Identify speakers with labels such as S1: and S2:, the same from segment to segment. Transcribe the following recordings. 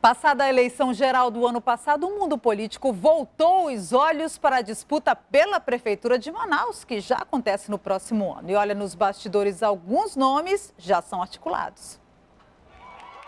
S1: Passada a eleição geral do ano passado, o mundo político voltou os olhos para a disputa pela Prefeitura de Manaus, que já acontece no próximo ano. E olha, nos bastidores, alguns nomes já são articulados.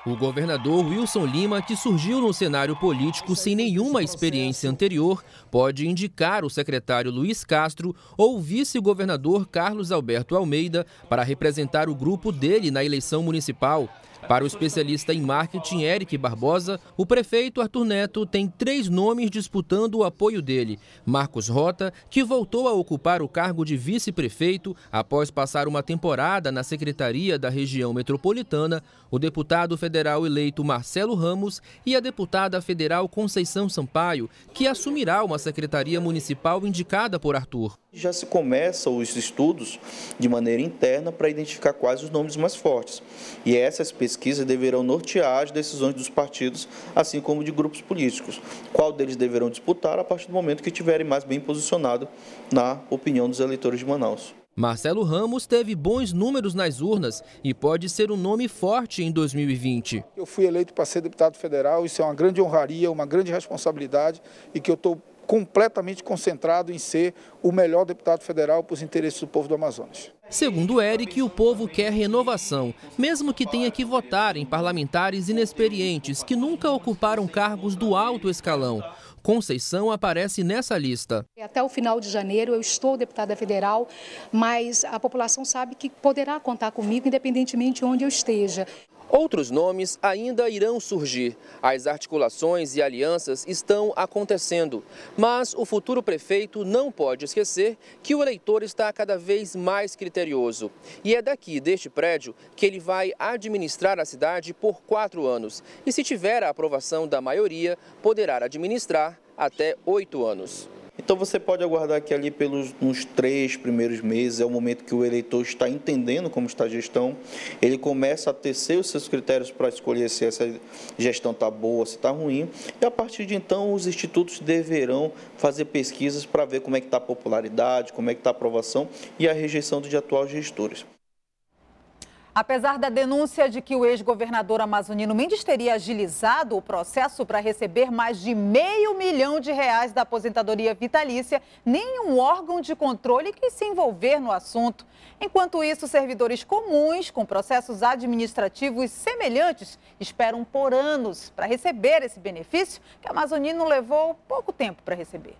S2: O governador Wilson Lima, que surgiu no cenário político sem nenhuma experiência anterior, pode indicar o secretário Luiz Castro ou o vice-governador Carlos Alberto Almeida para representar o grupo dele na eleição municipal. Para o especialista em marketing Eric Barbosa, o prefeito Arthur Neto tem três nomes disputando o apoio dele: Marcos Rota, que voltou a ocupar o cargo de vice-prefeito após passar uma temporada na Secretaria da Região Metropolitana, o deputado federal eleito Marcelo Ramos e a deputada federal Conceição Sampaio, que assumirá uma secretaria municipal indicada por Arthur.
S3: Já se começa os estudos de maneira interna para identificar quais os nomes mais fortes. E essas pesquisas deverão nortear as decisões dos partidos, assim como de grupos políticos. Qual deles deverão disputar a partir do momento que estiverem mais bem posicionado na opinião dos eleitores de Manaus.
S2: Marcelo Ramos teve bons números nas urnas e pode ser um nome forte em 2020.
S3: Eu
S4: fui eleito para ser deputado federal, isso é uma grande honraria, uma grande responsabilidade e que eu estou completamente concentrado em ser o melhor deputado federal para os interesses do povo do Amazonas.
S2: Segundo Eric, o povo quer renovação, mesmo que tenha que votar em parlamentares inexperientes que nunca ocuparam cargos do alto escalão. Conceição aparece nessa lista.
S1: Até o final de janeiro eu estou deputada federal, mas a população sabe que poderá contar comigo independentemente de onde eu esteja.
S2: Outros nomes ainda irão surgir. As articulações e alianças estão acontecendo, mas o futuro prefeito não pode esquecer que o eleitor está cada vez mais criterioso. E é daqui, deste prédio, que ele vai administrar a cidade por quatro anos. E se tiver a aprovação da maioria, poderá administrar até oito anos.
S3: Então você pode aguardar que ali pelos uns três primeiros meses é o momento que o eleitor está entendendo como está a gestão, ele começa a tecer os seus critérios para escolher se essa gestão está boa, se está ruim, e a partir de então os institutos deverão fazer pesquisas para ver como é que está a popularidade, como é que está a aprovação e a rejeição dos atuais gestores.
S1: Apesar da denúncia de que o ex-governador amazonino Mendes teria agilizado o processo para receber mais de meio milhão de reais da aposentadoria vitalícia, nenhum órgão de controle quis se envolver no assunto. Enquanto isso, servidores comuns com processos administrativos semelhantes esperam por anos para receber esse benefício que o amazonino levou pouco tempo para receber.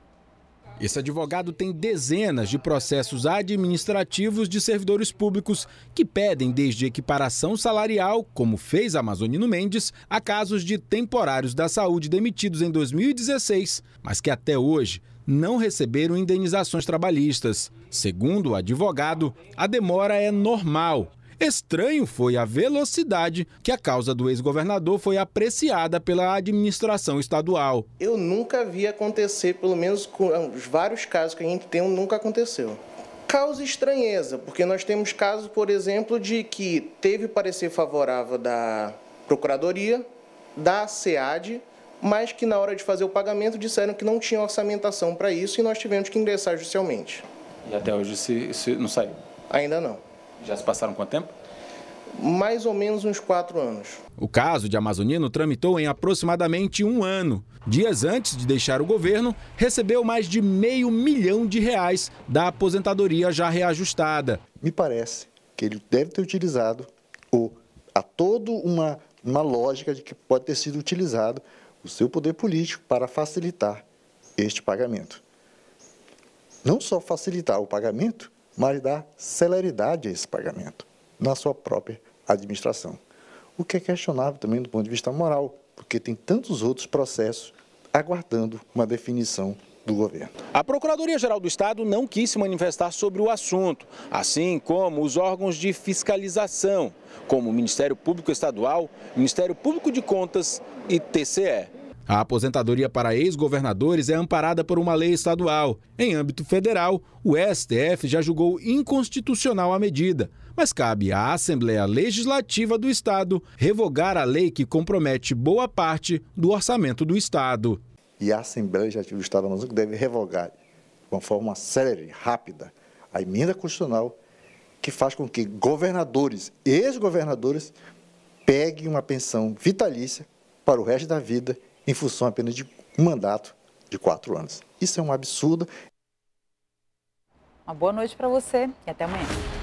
S4: Esse advogado tem dezenas de processos administrativos de servidores públicos que pedem desde equiparação salarial, como fez Amazonino Mendes, a casos de temporários da saúde demitidos em 2016, mas que até hoje não receberam indenizações trabalhistas. Segundo o advogado, a demora é normal Estranho foi a velocidade que a causa do ex-governador foi apreciada pela administração estadual.
S5: Eu nunca vi acontecer, pelo menos com ah, os vários casos que a gente tem, nunca aconteceu causa estranheza, porque nós temos casos, por exemplo, de que teve parecer favorável da Procuradoria, da SEAD, mas que na hora de fazer o pagamento disseram que não tinha orçamentação para isso e nós tivemos que ingressar judicialmente. E até hoje isso, isso não saiu? Ainda não. Já se passaram quanto tempo? mais ou menos uns quatro anos.
S4: O caso de Amazonino tramitou em aproximadamente um ano. Dias antes de deixar o governo, recebeu mais de meio milhão de reais da aposentadoria já reajustada. Me parece que
S5: ele deve ter utilizado ou há toda uma, uma lógica de que pode ter sido utilizado o seu poder político para facilitar este pagamento. Não só facilitar o pagamento, mas dar celeridade a esse pagamento na sua própria administração. O que é questionável também do ponto de vista moral, porque tem tantos outros processos aguardando uma definição do governo.
S4: A Procuradoria-Geral do Estado não quis se manifestar sobre o assunto, assim como os órgãos de fiscalização, como o Ministério Público Estadual, Ministério Público de Contas e TCE. A aposentadoria para ex-governadores é amparada por uma lei estadual. Em âmbito federal, o STF já julgou inconstitucional a medida, mas cabe à Assembleia Legislativa do Estado revogar a lei que compromete boa
S5: parte do orçamento do Estado. E a Assembleia Legislativa do Estado Amazonas deve revogar, de uma forma célere, rápida, a emenda constitucional que faz com que governadores, ex-governadores, peguem uma pensão vitalícia para o resto da vida em função apenas de um mandato de quatro anos. Isso é um absurdo.
S1: Uma boa noite para você e até amanhã.